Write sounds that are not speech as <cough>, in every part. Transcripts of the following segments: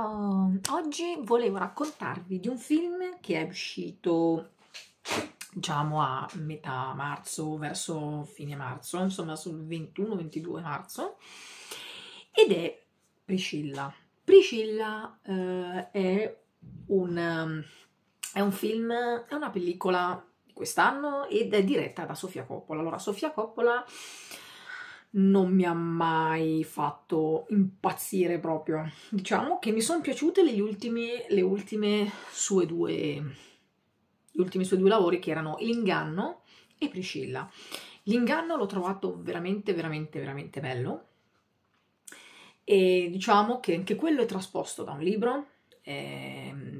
Ciao, ehm, oggi volevo raccontarvi di un film che è uscito diciamo a metà marzo, verso fine marzo, insomma sul 21-22 marzo ed è Priscilla. Priscilla eh, è, un, è un film, è una pellicola di quest'anno ed è diretta da Sofia Coppola. Allora, Sofia Coppola non mi ha mai fatto impazzire proprio. Diciamo che mi sono piaciute le ultime, le ultime sue due, gli ultimi suoi due lavori che erano L'inganno e Priscilla. L'inganno l'ho trovato veramente, veramente, veramente bello. E diciamo che anche quello è trasposto da un libro,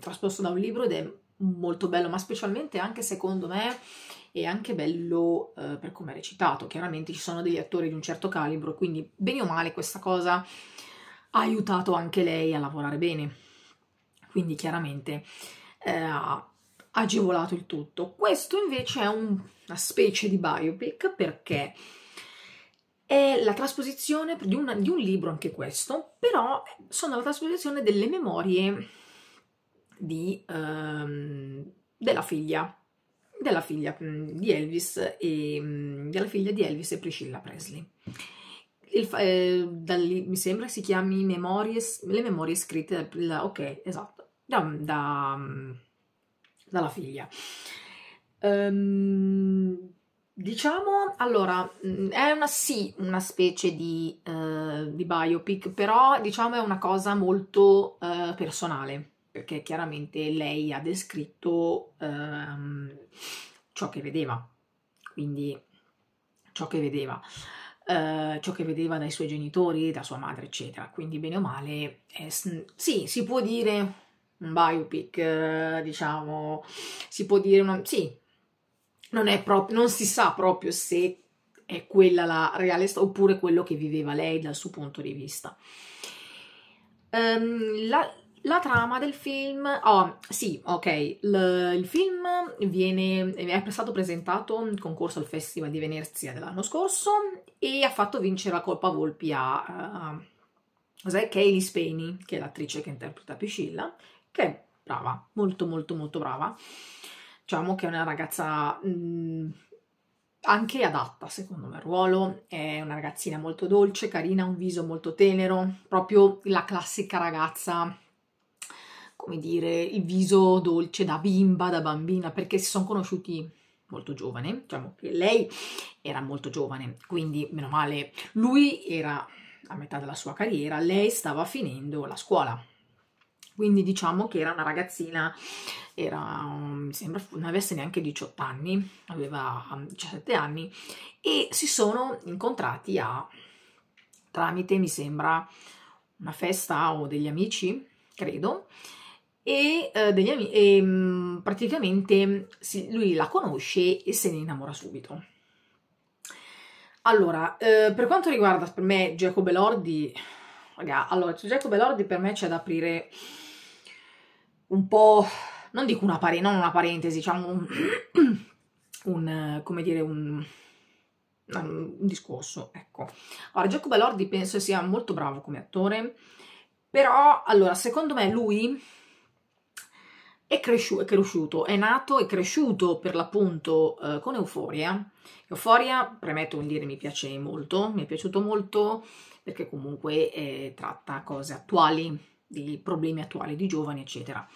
trasposto da un libro ed è molto bello, ma specialmente anche secondo me è anche bello eh, per come è recitato. Chiaramente ci sono degli attori di un certo calibro, quindi bene o male questa cosa ha aiutato anche lei a lavorare bene. Quindi chiaramente eh, ha agevolato il tutto. Questo invece è un, una specie di biopic perché è la trasposizione di, una, di un libro, anche questo, però sono la trasposizione delle memorie di, ehm, della figlia della figlia mm, di Elvis e mm, della figlia di Elvis e Priscilla Presley. Il, eh, dal, mi sembra si chiami memorie, le memorie scritte, la, ok, esatto, da, da, mm, dalla figlia. Um, diciamo, allora, è una sì, una specie di, uh, di biopic, però diciamo è una cosa molto uh, personale perché chiaramente lei ha descritto ehm, ciò che vedeva, quindi ciò che vedeva, eh, ciò che vedeva dai suoi genitori, da sua madre, eccetera. Quindi bene o male, eh, sì, si può dire un biopic, eh, diciamo, si può dire, una, sì, non, è proprio, non si sa proprio se è quella la reale storia oppure quello che viveva lei dal suo punto di vista. Um, la, la trama del film, oh sì, ok, il, il film viene, è stato presentato in concorso al Festival di Venezia dell'anno scorso e ha fatto vincere la Coppa Volpi a uh, Kaylee Spaney, che è l'attrice che interpreta Piscilla, che è brava, molto molto molto brava. Diciamo che è una ragazza mh, mm, anche adatta secondo me al ruolo, è una ragazzina molto dolce, carina, un viso molto tenero, proprio la classica ragazza come dire, il viso dolce da bimba, da bambina, perché si sono conosciuti molto giovane, diciamo che lei era molto giovane, quindi meno male, lui era a metà della sua carriera, lei stava finendo la scuola. Quindi diciamo che era una ragazzina, era, mi sembra, non avesse neanche 18 anni, aveva 17 um, anni, e si sono incontrati a, tramite, mi sembra, una festa o degli amici, credo, e, eh, degli, e mm, praticamente si, lui la conosce e se ne innamora subito. Allora, eh, per quanto riguarda per me Giacobbe Lordi, raga, allora su Giacomo Elordi per me c'è da aprire un po', non dico una, pare, non una parentesi, diciamo un, <clears throat> un come dire, un, un, discorso, ecco. Allora, Giacobbe Lordi penso sia molto bravo come attore, però, allora, secondo me lui è, cresciuto, è, cresciuto, è nato e cresciuto per l'appunto eh, con Euforia. Euforia, premetto un dire, mi piace molto, mi è piaciuto molto perché comunque eh, tratta cose attuali, di problemi attuali di giovani, eccetera.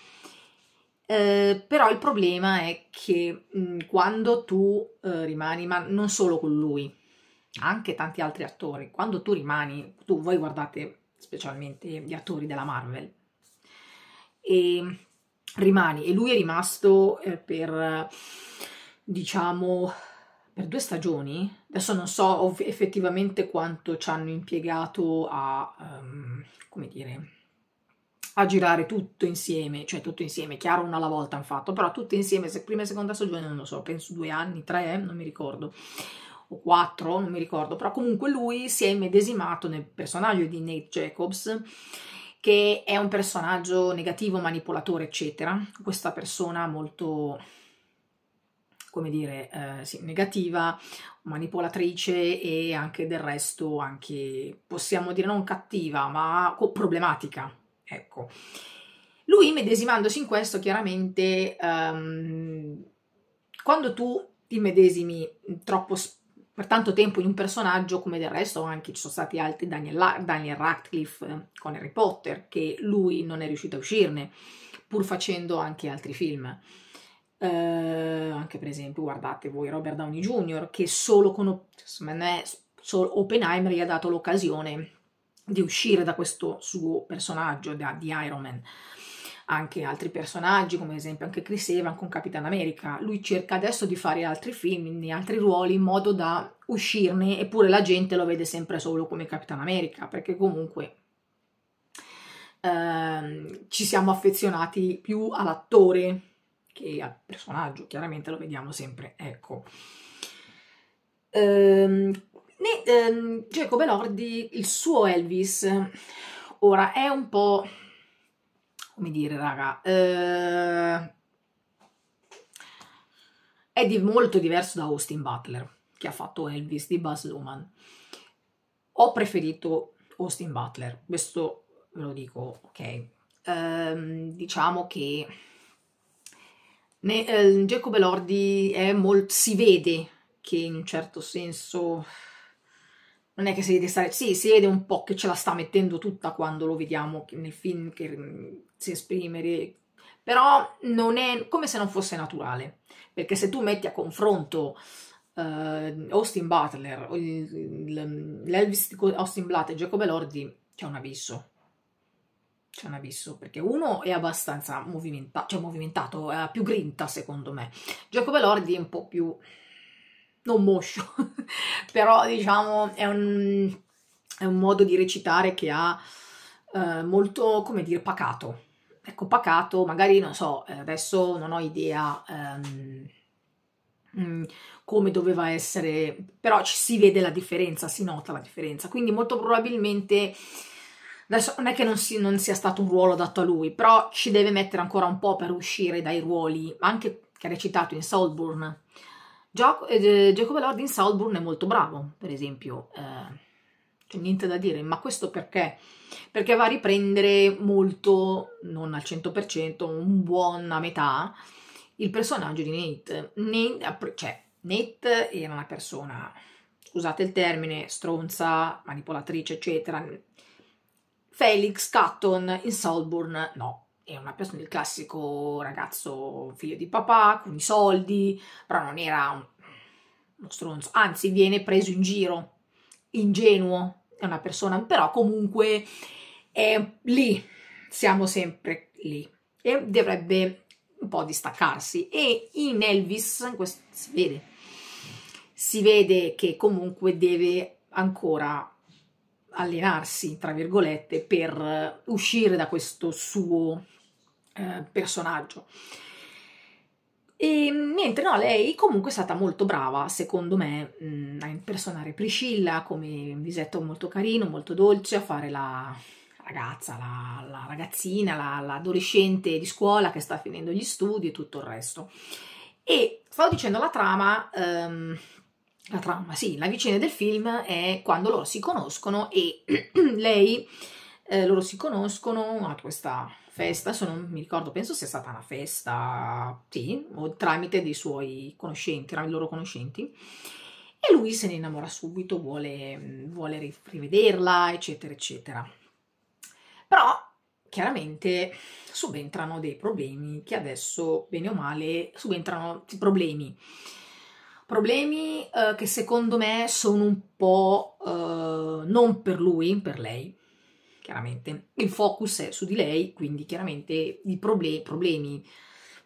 Eh, però il problema è che mh, mm, quando tu eh, rimani, ma non solo con lui, anche tanti altri attori, quando tu rimani, tu voi guardate specialmente gli attori della Marvel, e rimani e lui è rimasto eh, per diciamo per due stagioni adesso non so ov- effettivamente quanto ci hanno impiegato a um, come dire a girare tutto insieme cioè tutto insieme chiaro una alla volta hanno fatto però tutto insieme se prima e seconda stagione non lo so penso due anni tre eh, non mi ricordo o quattro non mi ricordo però comunque lui si è immedesimato nel personaggio di Nate Jacobs che è un personaggio negativo, manipolatore, eccetera. Questa persona molto, come dire, eh, sì, negativa, manipolatrice e anche del resto, anche, possiamo dire non cattiva, ma problematica, ecco. Lui, medesimandosi in questo, chiaramente, um, quando tu ti medesimi troppo spesso, per tanto tempo in un personaggio, come del resto anche ci sono stati altri Daniel, Daniel Radcliffe eh, con Harry Potter, che lui non è riuscito a uscirne, pur facendo anche altri film. Eh, anche per esempio, guardate voi Robert Downey Jr., che solo con solo Oppenheimer gli ha dato l'occasione di uscire da questo suo personaggio da, di Iron Man anche altri personaggi, come ad esempio anche Chris Evans con Capitan America. Lui cerca adesso di fare altri film, in altri ruoli, in modo da uscirne, eppure la gente lo vede sempre solo come Capitan America, perché comunque ehm, ci siamo affezionati più all'attore che al personaggio, chiaramente lo vediamo sempre, ecco. Ehm, né, ehm, Jacob Elordi, il suo Elvis, ora è un po' come dire, raga, eh, è di molto diverso da Austin Butler, che ha fatto Elvis di Buzz Luman. Ho preferito Austin Butler, questo ve lo dico, ok. Eh, diciamo che ne, eh, Jacob Elordi è molto, si vede che in un certo senso non è che si vede stare, sì, si vede un po' che ce la sta mettendo tutta quando lo vediamo nel film che mm, si esprime, però non è come se non fosse naturale, perché se tu metti a confronto uh, Austin Butler, l'Elvis Austin Blatt e Jacob Lordi, c'è un abisso. C'è un abisso, perché uno è abbastanza movimentato, cioè movimentato, ha più grinta secondo me. Jacob Lordi è un po' più non moscio, <laughs> però diciamo è un, è un, modo di recitare che ha eh, molto, come dire, pacato. Ecco, pacato, magari non so, eh, adesso non ho idea ehm, mm, come doveva essere, però ci si vede la differenza, si nota la differenza, quindi molto probabilmente... Adesso non è che non, si, non sia stato un ruolo adatto a lui, però ci deve mettere ancora un po' per uscire dai ruoli, anche che ha recitato in Saltburn, Giacomo eh, Lord in Salzburg è molto bravo, per esempio, eh, c'è niente da dire, ma questo perché? Perché va a riprendere molto, non al 100%, un buon a metà, il personaggio di Nate. Nate, cioè, Nate era una persona, scusate il termine, stronza, manipolatrice, eccetera. Felix Catton in Salzburg no, è una persona, il classico ragazzo figlio di papà, con i soldi, però non era un, uno stronzo, anzi viene preso in giro, ingenuo, è una persona, però comunque è lì, siamo sempre lì e dovrebbe un po' distaccarsi e in Elvis in questo, si, vede, si vede che comunque deve ancora allenarsi, tra virgolette, per uscire da questo suo eh, personaggio. E niente, no, lei comunque è stata molto brava, secondo me, mm, a impersonare Priscilla come un visetto molto carino, molto dolce, a fare la ragazza, la, la ragazzina, l'adolescente la di scuola che sta finendo gli studi e tutto il resto. E stavo dicendo la trama, ehm, la trama, sì, la vicenda del film è quando loro si conoscono e <clears throat> lei, eh, loro si conoscono a questa festa, se non mi ricordo, penso sia stata una festa, sì, o tramite dei suoi conoscenti, erano i loro conoscenti, e lui se ne innamora subito, vuole, vuole rivederla, eccetera, eccetera. Però chiaramente subentrano dei problemi che adesso, bene o male, subentrano problemi. Problemi eh, che secondo me sono un po' eh, non per lui, per lei, chiaramente il focus è su di lei, quindi chiaramente i proble- problemi,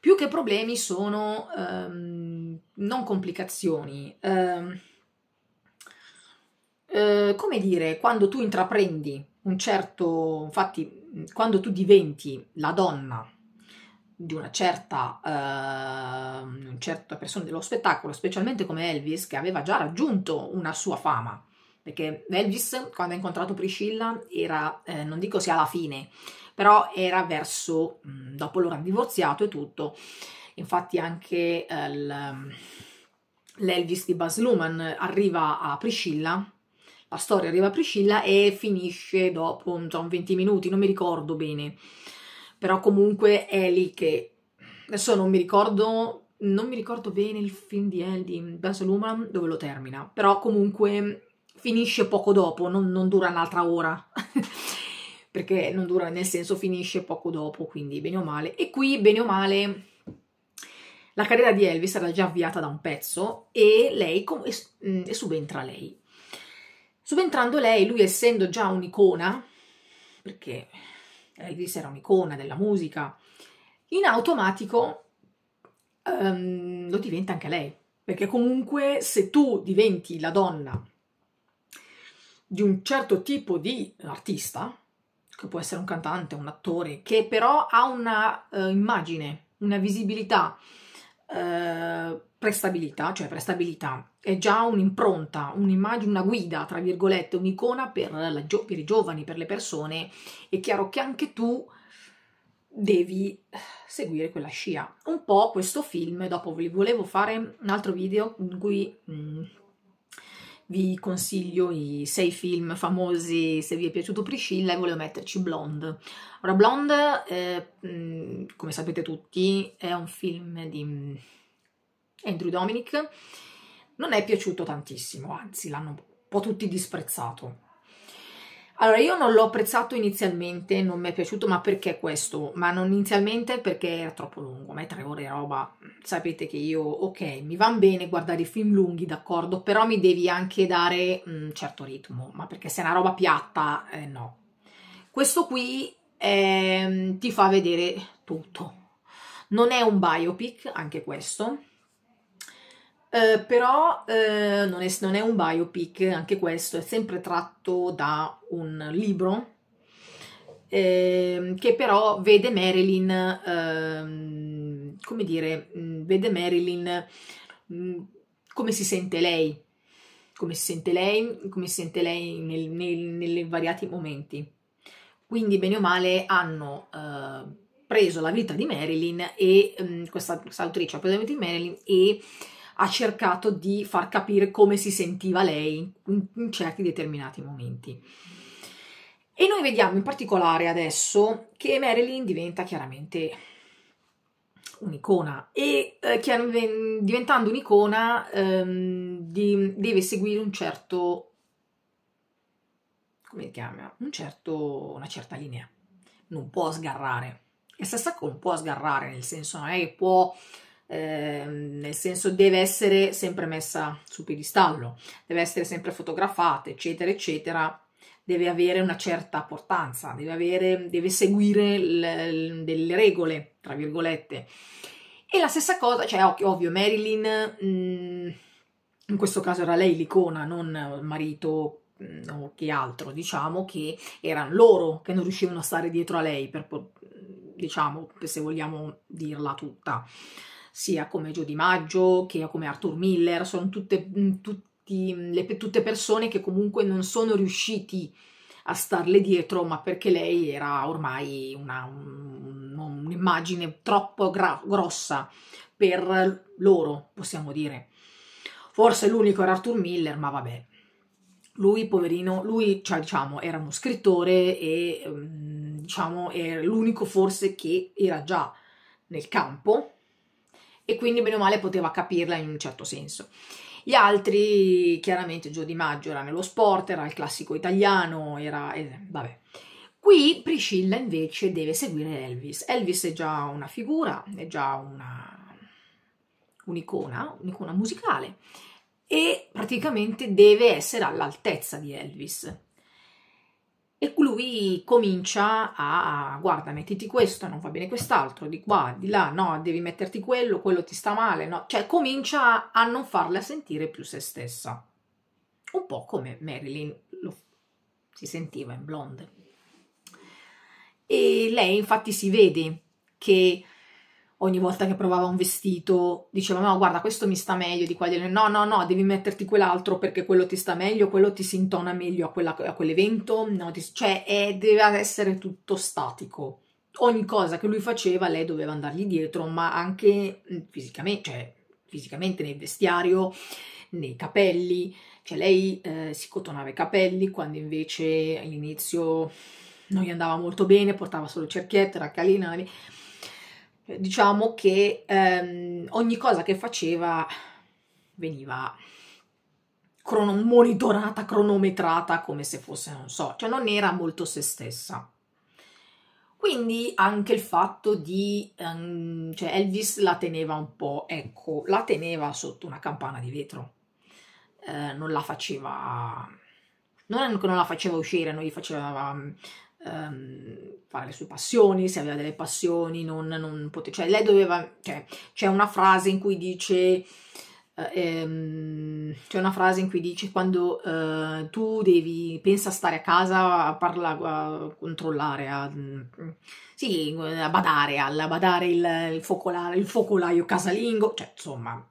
più che problemi sono um, non complicazioni. Um, uh, come dire, quando tu intraprendi un certo, infatti, quando tu diventi la donna di una certa, uh, ehm, una certa persona dello spettacolo, specialmente come Elvis, che aveva già raggiunto una sua fama, perché Elvis quando ha incontrato Priscilla era, eh, non dico sia alla fine, però era verso, mm, dopo loro hanno divorziato e tutto, infatti anche eh, mm, l'Elvis di Buzz Luman arriva a Priscilla, la storia arriva a Priscilla e finisce dopo insomma, 20 minuti, non mi ricordo bene, però comunque è lì che, adesso non mi ricordo non mi ricordo bene il film di Andy Baz Luhrmann dove lo termina, però comunque finisce poco dopo, non, non dura un'altra ora. <laughs> perché non dura nel senso finisce poco dopo, quindi bene o male. E qui bene o male la carriera di Elvis era già avviata da un pezzo e lei mm, e subentra lei. Subentrando lei, lui essendo già un'icona, perché Elvis era un'icona della musica, in automatico um, lo diventa anche lei, perché comunque se tu diventi la donna di un certo tipo di artista, che può essere un cantante, un attore, che però ha una uh, immagine, una visibilità, uh, prestabilità, cioè prestabilità, è già un'impronta, un'immagine, una guida, tra virgolette, un'icona per, per, i giovani, per le persone, è chiaro che anche tu devi seguire quella scia. Un po' questo film, dopo vi volevo fare un altro video in cui... Mh, mm, vi consiglio i sei film famosi se vi è piaciuto Priscilla e volevo metterci Blonde. Ora Blonde, eh, come sapete tutti, è un film di Andrew Dominic, non è piaciuto tantissimo, anzi l'hanno un po' tutti disprezzato. Allora, io non l'ho apprezzato inizialmente, non mi è piaciuto, ma perché questo? Ma non inizialmente perché era troppo lungo, ma è tre ore roba. Sapete che io, ok, mi va bene guardare i film lunghi, d'accordo, però mi devi anche dare un certo ritmo, ma perché se è una roba piatta, eh, no. Questo qui eh, ti fa vedere tutto. Non è un biopic, anche questo, eh, però uh, non, è, non, è, un biopic, anche questo è sempre tratto da un libro eh, che però vede Marilyn, uh, come dire, mm, vede Marilyn mm, come si sente lei, come si sente lei, come si sente lei nei, variati momenti. Quindi bene o male hanno eh, preso la vita di Marilyn e um, questa, questa, autrice ha preso la vita di Marilyn e ha cercato di far capire come si sentiva lei in, in certi determinati momenti. E noi vediamo in particolare adesso che Marilyn diventa chiaramente un'icona e eh, diventando un'icona ehm, di, deve seguire un certo come si chiama un certo, una certa linea non può sgarrare e stessa cosa non può sgarrare nel senso non è che può Ehm, nel senso deve essere sempre messa su piedistallo, deve essere sempre fotografata, eccetera, eccetera, deve avere una certa portanza, deve, avere, deve seguire le, delle regole, tra virgolette. E la stessa cosa, cioè ovvio, Marilyn, mh, mm, in questo caso era lei l'icona, non il marito mm, o che altro, diciamo che erano loro che non riuscivano a stare dietro a lei, per, diciamo, se vogliamo dirla tutta sia come Gio Di Maggio che come Arthur Miller, sono tutte, mm, tutti, mm, le, tutte persone che comunque non sono riusciti a starle dietro, ma perché lei era ormai un'immagine un, un troppo grossa per loro, possiamo dire. Forse l'unico era Arthur Miller, ma vabbè. Lui, poverino, lui, cioè, diciamo, era uno scrittore e, mm, diciamo, era l'unico forse che era già nel campo e quindi bene o male poteva capirla in un certo senso. Gli altri, chiaramente Gio Di Maggio era nello sport, era il classico italiano, era... Eh, vabbè. Qui Priscilla invece deve seguire Elvis. Elvis è già una figura, è già una, un'icona, un'icona musicale e praticamente deve essere all'altezza di Elvis e lui comincia a guarda mettiti questo, non va bene quest'altro, di qua, di là, no, devi metterti quello, quello ti sta male, no, cioè comincia a non farla sentire più se stessa. Un po' come Marilyn lo, si sentiva in blonde. E lei infatti si vede che ogni volta che provava un vestito diceva no guarda questo mi sta meglio di qua quello no no no devi metterti quell'altro perché quello ti sta meglio quello ti si intona meglio a, quella, a quell'evento no, ti, cioè è, deve essere tutto statico ogni cosa che lui faceva lei doveva andargli dietro ma anche mm, fisicamente cioè fisicamente nel vestiario nei capelli cioè lei eh, si cotonava i capelli quando invece all'inizio non gli andava molto bene portava solo cerchiette raccalinavi diciamo che ehm, ogni cosa che faceva veniva crono- monitorata, cronometrata come se fosse, non so, cioè non era molto se stessa. Quindi anche il fatto di, um, cioè Elvis la teneva un po', ecco, la teneva sotto una campana di vetro, eh, non la faceva, non, non la faceva uscire, non gli faceva ehm, fare le sue passioni, se aveva delle passioni, non, non poteva, cioè lei doveva, cioè c'è una frase in cui dice, eh, ehm, c'è una frase in cui dice quando eh, tu devi, pensa a stare a casa, a, parla, a controllare, a, mm, sì, a badare, a badare il, il, focolare, il focolaio casalingo, cioè insomma,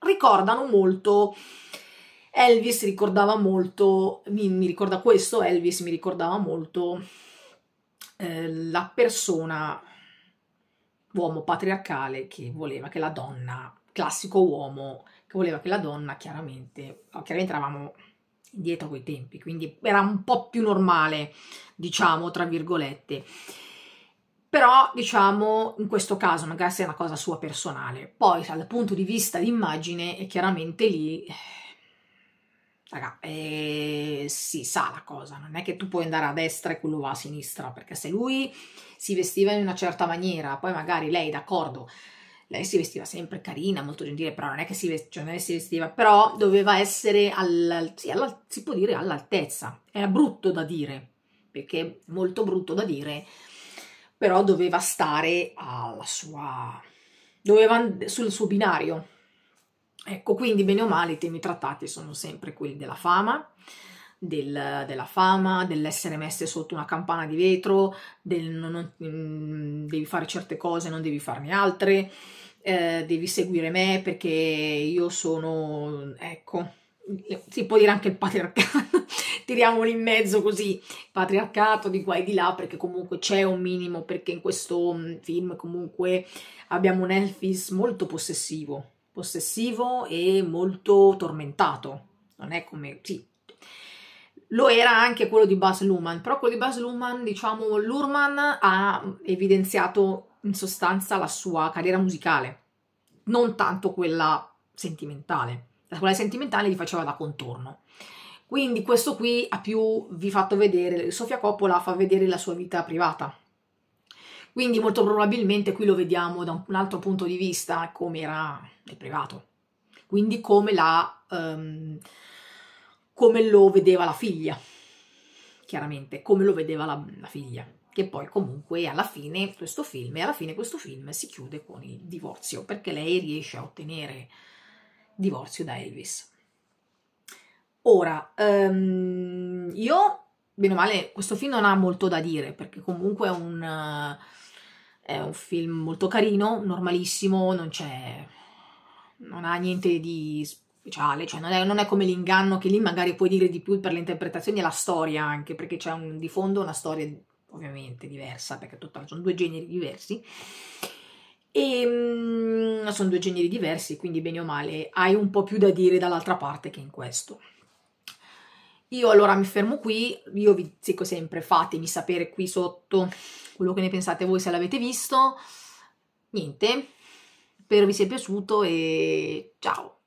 ricordano molto... Elvis ricordava molto, mi, mi, ricorda questo, Elvis mi ricordava molto eh, la persona, uomo patriarcale che voleva che la donna, classico uomo, che voleva che la donna chiaramente, chiaramente eravamo indietro a quei tempi, quindi era un po' più normale, diciamo, tra virgolette. Però, diciamo, in questo caso magari sia una cosa sua personale. Poi, dal punto di vista d'immagine, è chiaramente lì eh, raga, eh, si sa la cosa, non è che tu puoi andare a destra e quello va a sinistra, perché se lui si vestiva in una certa maniera, poi magari lei, d'accordo, lei si vestiva sempre carina, molto gentile, però non è che si, vest- cioè non è che si vestiva, però doveva essere, al, sì, si può dire, all'altezza. Era brutto da dire, perché molto brutto da dire, però doveva stare alla sua, doveva, sul suo binario, Ecco, quindi bene o male i temi trattati sono sempre quelli della fama, del, della fama, dell'essere messe sotto una campana di vetro, del non, non, mm, devi fare certe cose, non devi farne altre, eh, devi seguire me perché io sono, ecco, si può dire anche il patriarcato, <laughs> tiriamolo in mezzo così, patriarcato di qua e di là, perché comunque c'è un minimo, perché in questo mm, film comunque abbiamo un Elfis molto possessivo, possessivo e molto tormentato. Non è come... Sì. Lo era anche quello di Buzz Luhrmann, però quello di Buzz Luhrmann, diciamo, Luhrmann ha evidenziato in sostanza la sua carriera musicale, non tanto quella sentimentale. La quella sentimentale gli faceva da contorno. Quindi questo qui ha più vi fatto vedere, Sofia Coppola fa vedere la sua vita privata, quindi molto probabilmente qui lo vediamo da un altro punto di vista come era nel privato, quindi come, la, um, come lo vedeva la figlia, chiaramente, come lo vedeva la, la figlia che poi comunque alla fine questo film e alla fine questo film si chiude con il divorzio perché lei riesce a ottenere divorzio da Elvis. Ora, um, io, bene o male, questo film non ha molto da dire perché comunque è un... Uh, è un film molto carino, normalissimo, non c'è... non ha niente di speciale, cioè non è, non è come l'inganno che lì magari puoi dire di più per le interpretazioni e la storia anche, perché c'è un, di fondo una storia ovviamente diversa, perché tutta, sono due generi diversi. E ehm, mh, sono due generi diversi, quindi bene o male hai un po' più da dire dall'altra parte che in questo. Io allora mi fermo qui, io vi dico sempre fatemi sapere qui sotto quello che ne pensate voi se l'avete visto. Niente, spero vi sia piaciuto e ciao!